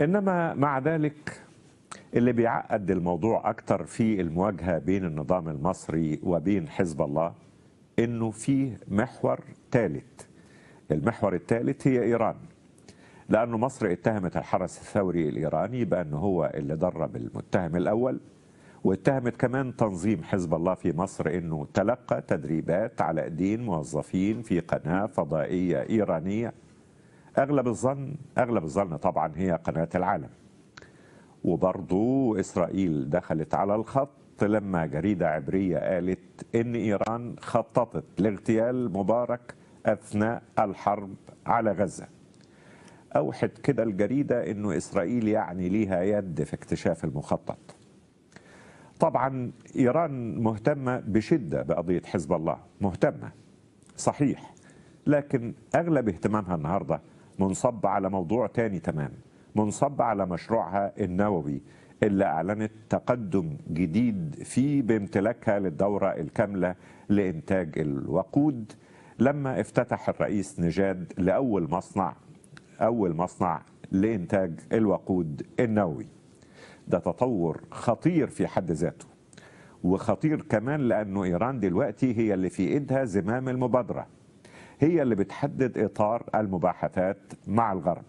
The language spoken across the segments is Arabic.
إنما مع ذلك اللي بيعقد الموضوع أكتر في المواجهة بين النظام المصري وبين حزب الله إنه في محور ثالث المحور الثالث هي إيران لأنه مصر اتهمت الحرس الثوري الإيراني بأنه هو اللي درب المتهم الأول واتهمت كمان تنظيم حزب الله في مصر انه تلقى تدريبات على ايدين موظفين في قناه فضائيه ايرانيه أغلب الظن أغلب الظن طبعا هي قناة العالم وبرضو إسرائيل دخلت على الخط لما جريدة عبرية قالت إن إيران خططت لاغتيال مبارك أثناء الحرب على غزة أوحت كده الجريدة إنه إسرائيل يعني ليها يد في اكتشاف المخطط طبعا إيران مهتمة بشدة بقضية حزب الله مهتمة صحيح لكن أغلب اهتمامها النهاردة منصب على موضوع تاني تمام منصب على مشروعها النووي اللي أعلنت تقدم جديد فيه بامتلاكها للدورة الكاملة لإنتاج الوقود لما افتتح الرئيس نجاد لأول مصنع أول مصنع لإنتاج الوقود النووي ده تطور خطير في حد ذاته وخطير كمان لأنه إيران دلوقتي هي اللي في إيدها زمام المبادرة هي اللي بتحدد اطار المباحثات مع الغرب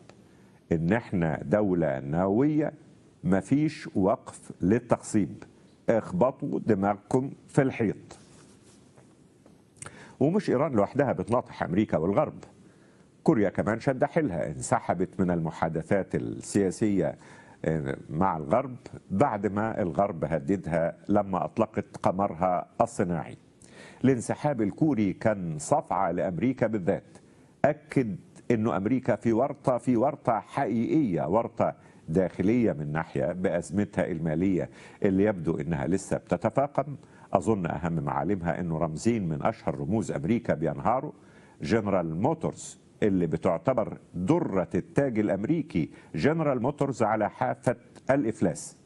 ان احنا دوله نوويه مفيش وقف للتخصيب اخبطوا دماغكم في الحيط ومش ايران لوحدها بتناطح امريكا والغرب كوريا كمان شد حيلها انسحبت من المحادثات السياسيه آه، مع الغرب بعد ما الغرب هددها لما اطلقت قمرها الصناعي الانسحاب الكوري كان صفعة لأمريكا بالذات أكد أنه أمريكا في ورطة في ورطة حقيقية ورطة داخلية من ناحية بأزمتها المالية اللي يبدو أنها لسه بتتفاقم أظن أهم معالمها أنه رمزين من أشهر رموز أمريكا بينهاروا جنرال موتورز اللي بتعتبر درة التاج الأمريكي جنرال موتورز على حافة الإفلاس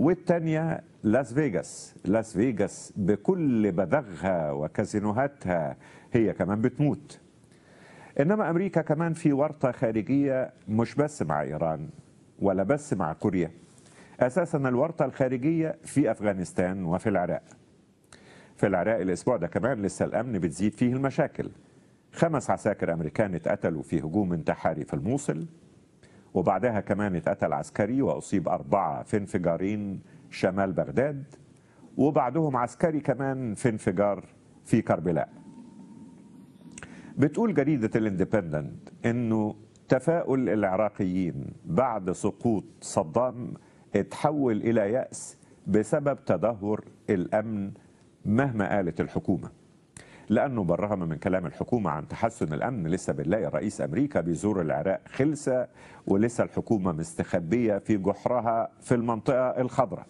والتانية لاس فيجاس لاس فيجاس بكل بذاغها وكازينوهاتها هي كمان بتموت إنما أمريكا كمان في ورطة خارجية مش بس مع إيران ولا بس مع كوريا أساسا الورطة الخارجية في أفغانستان وفي العراق في العراق الأسبوع ده كمان لسه الأمن بتزيد فيه المشاكل خمس عساكر أمريكان اتقتلوا في هجوم انتحاري في الموصل وبعدها كمان اتقتل عسكري وأصيب أربعة في انفجارين شمال بغداد وبعدهم عسكري كمان في انفجار في كربلاء بتقول جريدة الاندبندنت انه تفاؤل العراقيين بعد سقوط صدام اتحول الى يأس بسبب تدهور الامن مهما قالت الحكومه لأنه بالرغم من كلام الحكومة عن تحسن الأمن لسه بنلاقي رئيس أمريكا بيزور العراق خلسة ولسه الحكومة مستخبية في جحرها في المنطقة الخضراء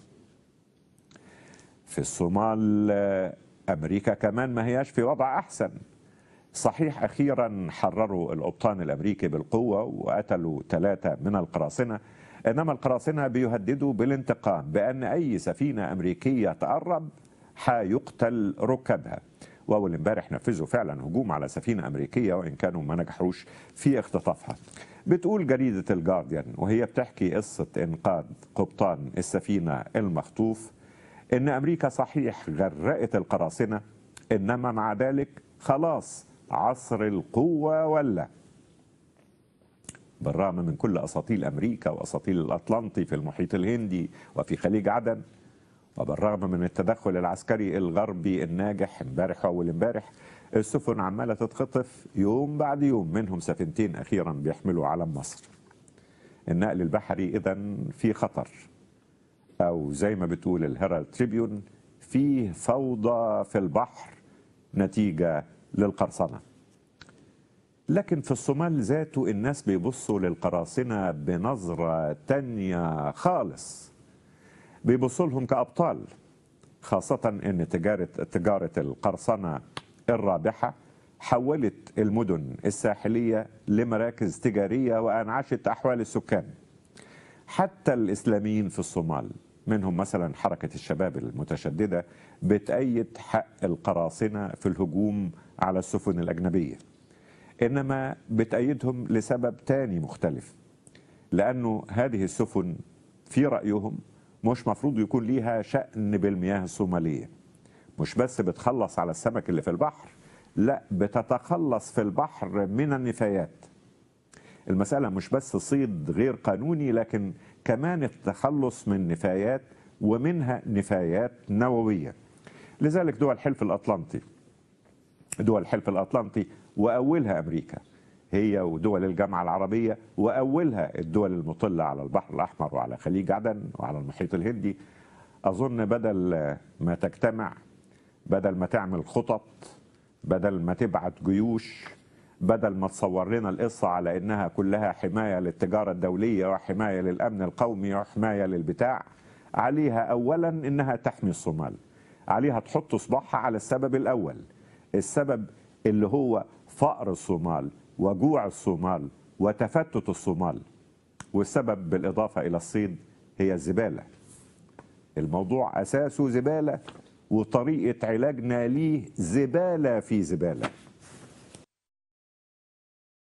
في الصومال أمريكا كمان ما هياش في وضع أحسن صحيح أخيرا حرروا القبطان الأمريكي بالقوة وقتلوا ثلاثة من القراصنة إنما القراصنة بيهددوا بالانتقام بأن أي سفينة أمريكية تقرب حيقتل ركابها واول امبارح نفذوا فعلا هجوم على سفينه امريكيه وان كانوا ما نجحوش في اختطافها. بتقول جريده الجارديان وهي بتحكي قصه انقاذ قبطان السفينه المخطوف ان امريكا صحيح غرقت القراصنه انما مع ذلك خلاص عصر القوه ولا بالرغم من كل اساطيل امريكا واساطيل الاطلنطي في المحيط الهندي وفي خليج عدن وبالرغم من التدخل العسكري الغربي الناجح امبارح واول امبارح السفن عماله تتخطف يوم بعد يوم منهم سفينتين اخيرا بيحملوا علم مصر. النقل البحري اذا في خطر او زي ما بتقول الهيرالد تريبيون فيه فوضى في البحر نتيجه للقرصنه. لكن في الصومال ذاته الناس بيبصوا للقراصنه بنظره تانيه خالص. بيبصوا لهم كأبطال خاصة أن تجارة تجارة القرصنة الرابحة حولت المدن الساحلية لمراكز تجارية وأنعشت أحوال السكان حتى الإسلاميين في الصومال منهم مثلا حركة الشباب المتشددة بتأيد حق القراصنة في الهجوم على السفن الأجنبية إنما بتأيدهم لسبب تاني مختلف لأنه هذه السفن في رأيهم مش مفروض يكون ليها شأن بالمياه الصومالية مش بس بتخلص على السمك اللي في البحر لا بتتخلص في البحر من النفايات المسألة مش بس صيد غير قانوني لكن كمان التخلص من نفايات ومنها نفايات نووية لذلك دول الحلف الأطلنطي دول الحلف الأطلنطي وأولها أمريكا هي ودول الجامعة العربية وأولها الدول المطلة على البحر الأحمر وعلى خليج عدن وعلى المحيط الهندي أظن بدل ما تجتمع بدل ما تعمل خطط بدل ما تبعت جيوش بدل ما تصور لنا القصة على إنها كلها حماية للتجارة الدولية وحماية للأمن القومي وحماية للبتاع عليها أولا إنها تحمي الصومال عليها تحط صباحها على السبب الأول السبب اللي هو فقر الصومال وجوع الصومال وتفتت الصومال والسبب بالإضافة إلى الصيد هي الزبالة الموضوع أساسه زبالة وطريقة علاجنا ليه زبالة في زبالة